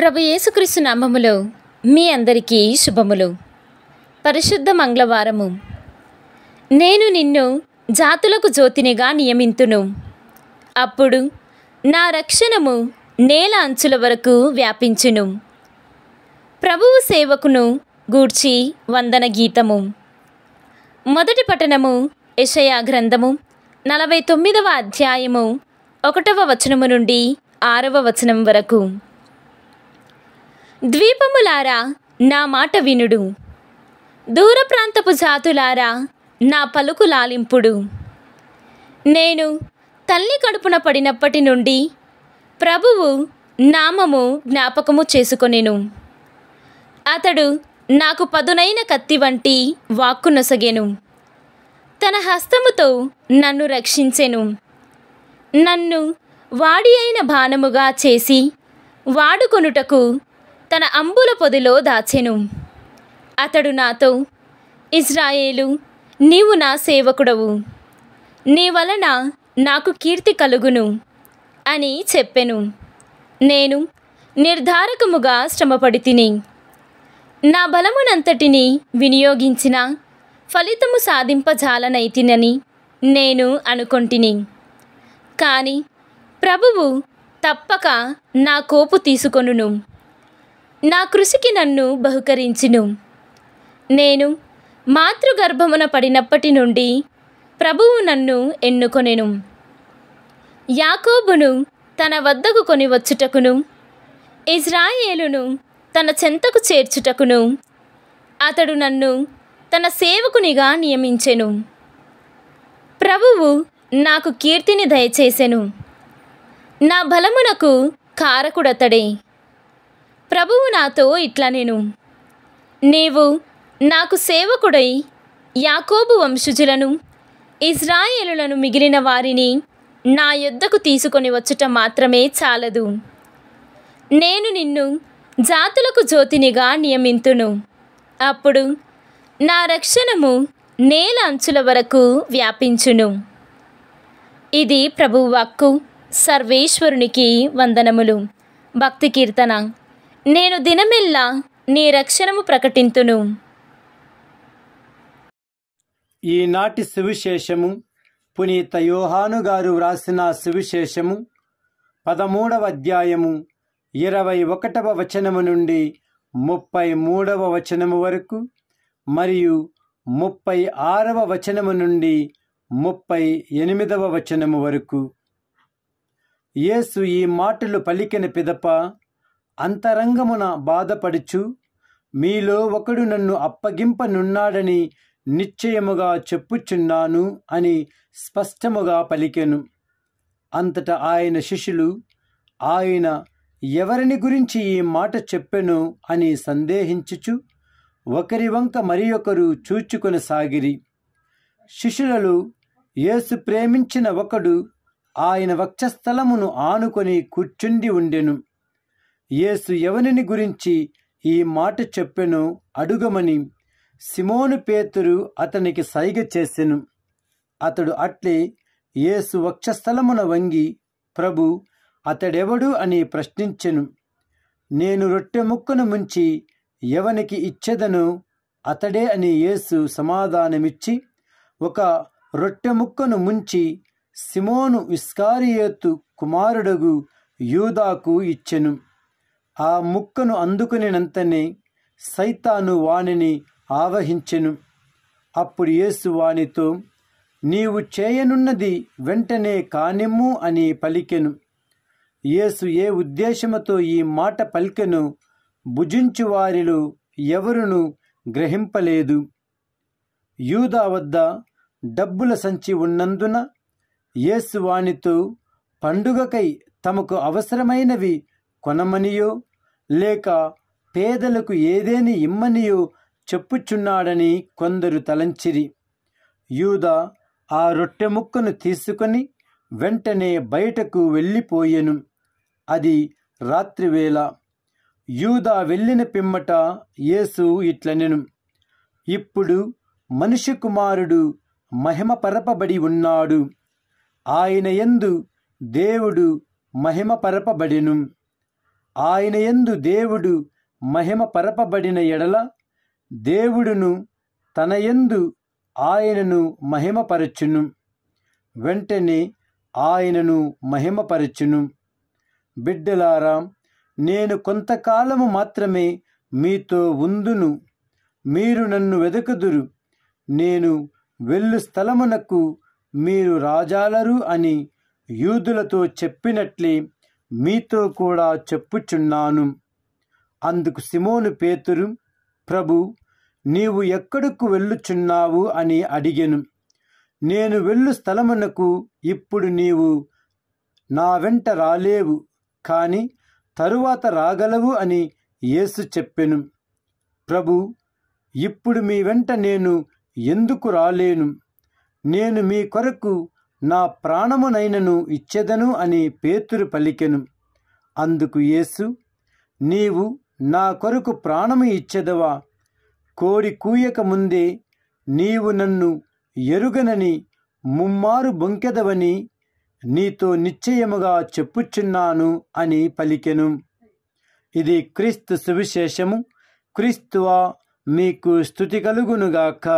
ప్రభు యేసుక్రీస్తు నామములో మీ అందరికీ శుభములు పరిశుద్ధ మంగళవారము నేను నిన్ను జాతులకు జ్యోతినిగా నియమింతును అప్పుడు నా రక్షణము నేల అంచుల వరకు వ్యాపించును ప్రభువు సేవకును గూర్చి వందన గీతము మొదటి పఠనము యషయా గ్రంథము నలభై తొమ్మిదవ అధ్యాయము ఒకటవ వచనము నుండి ఆరవ వచనం వరకు ద్వీపములారా నా మాట వినుడు దూర ప్రాంతపు జాతులారా నా పలుకు లాలింపుడు నేను తల్లి కడుపున పడినప్పటి నుండి ప్రభువు నామము జ్ఞాపకము చేసుకొనెను అతడు నాకు పదునైన కత్తి వంటి వాక్కు నొసగెను తన హస్తముతో నన్ను రక్షించెను నన్ను వాడి అయిన బాణముగా చేసి వాడుకొనుటకు తన అంబుల పొదిలో దాచెను అతడు నాతో ఇజ్రాయేలు నీవు నా సేవకుడవు నీ వలన నాకు కీర్తి కలుగును అని చెప్పెను నేను నిర్ధారకముగా శ్రమపడి తిని నా బలమునంతటిని వినియోగించిన ఫలితము సాధింపజాలనైతినని నేను అనుకొంటిని కానీ ప్రభువు తప్పక నా కోపు తీసుకొనును నా కృషికి నన్ను బహుకరించును నేను మాతృగర్భమున పడినప్పటి నుండి ప్రభువు నన్ను ఎన్నుకొనెను యాకోబును తన వద్దకు కొని వచ్చుటకును ఇజ్రాయేలును తన చెంతకు చేర్చుటకును అతడు నన్ను తన సేవకునిగా నియమించెను ప్రభువు నాకు కీర్తిని దయచేసెను నా బలమునకు కారకుడతడే ప్రభువు నాతో ఇట్లా నేను నీవు నాకు సేవకుడై యాకోబు వంశుజులను ఇజ్రాయేలులను మిగిలిన వారిని నా యుద్ధకు తీసుకొని వచ్చుట మాత్రమే చాలదు నేను నిన్ను జాతులకు జ్యోతినిగా నియమింతును అప్పుడు నా రక్షణము నేల అంచుల వరకు వ్యాపించును ఇది ప్రభువాక్కు సర్వేశ్వరునికి వందనములు భక్తి కీర్తన నేను దినమెల్లా నీ రక్షణము ప్రకటింతును ఈనాటి సువిశేషము పునీత యోహాను గారు వ్రాసిన సువిశేషము పదమూడవ అధ్యాయము ఇరవై ఒకటవ వచనము నుండి ముప్పై మూడవ వచనము వరకు మరియు ముప్పై ఆరవ వచనము నుండి ముప్పై ఎనిమిదవ వచనము వరకు యేసు ఈ మాటలు పలికిన పిదప అంతరంగమున బాధపడుచు మీలో ఒకడు నన్ను అప్పగింపనున్నాడని నిశ్చయముగా చెప్పుచున్నాను అని స్పష్టముగా పలికెను అంతటా ఆయన శిష్యులు ఆయన ఎవరిని గురించి ఈ మాట చెప్పెను అని సందేహించుచు ఒకరి వంక మరి ఒకరు చూచుకొనసాగిరి శిష్యులలో యేసు ప్రేమించిన ఒకడు ఆయన వక్షస్థలమును ఆనుకొని కూర్చుండి ఉండెను యేసు ఎవనిని గురించి ఈ మాట చెప్పెను అడుగమని సిమోను పేతురు అతనికి సైగ చేసెను అతడు అట్లే యేసు వక్షస్థలమున వంగి ప్రభు అతడెవడు అని ప్రశ్నించెను నేను రొట్టె ముక్కను ముంచి ఎవనికి ఇచ్చెదను అతడే అని యేసు సమాధానమిచ్చి ఒక రొట్టె ముక్కను ముంచి సిమోను విస్కారియేతు కుమారుడగు యూదాకు ఇచ్చెను ఆ ముక్కను అందుకునేనంతనే సైతాను వాణిని ఆవహించెను అప్పుడు యేసు వానితో నీవు చేయనున్నది వెంటనే కానిమ్ము అని పలికెను యేసు ఏ ఉద్దేశముతో ఈ మాట పలికెను భుజించు వారిలో ఎవరును గ్రహింపలేదు యూదా వద్ద డబ్బుల సంచి ఉన్నందున యేసు వానితో పండుగకై తమకు అవసరమైనవి కొనమనియో లేక పేదలకు ఏదేని ఇమ్మనియు చెప్పుచున్నాడని కొందరు తలంచిరి యూద ఆ రొట్టె ముక్కను తీసుకొని వెంటనే బయటకు వెళ్ళిపోయెను అది రాత్రివేళ యూదా వెళ్ళిన పిమ్మట యేసు ఇట్లనెను ఇప్పుడు మనిషి కుమారుడు మహిమపరపబడి ఉన్నాడు ఆయన ఎందు దేవుడు మహిమపరపబడెను ఆయన యందు దేవుడు మహిమ పరపబడిన ఎడల దేవుడును తన యందు ఆయనను మహిమపరచును వెంటనే ఆయనను మహిమపరచును బిడ్డలారాం నేను కొంతకాలము మాత్రమే మీతో ఉందును మీరు నన్ను వెదకుదురు నేను వెళ్ళు స్థలమునకు మీరు రాజాలరు అని యూదులతో చెప్పినట్లే మీతో కూడా చెప్పుచున్నాను అందుకు సిమోను పేతురు ప్రభు నీవు ఎక్కడకు వెళ్ళుచున్నావు అని అడిగెను నేను వెళ్ళు స్థలమునకు ఇప్పుడు నీవు నా వెంట రాలేవు కాని తరువాత రాగలవు అని యేసు చెప్పెను ప్రభు ఇప్పుడు మీ వెంట నేను ఎందుకు రాలేను నేను మీ కొరకు నా ప్రాణమునైనను ఇచ్చెదను అని పేతురు పలికెను అందుకు యేసు నీవు నా కొరకు ప్రాణము ఇచ్చెదవా కోడి కూయక ముందే నీవు నన్ను ఎరుగనని ముమ్మారు బొంకెదవని నీతో నిశ్చయముగా చెప్పుచున్నాను అని పలికెను ఇది క్రీస్తు సువిశేషము క్రీస్తువా మీకు స్థుతి కలుగునుగాక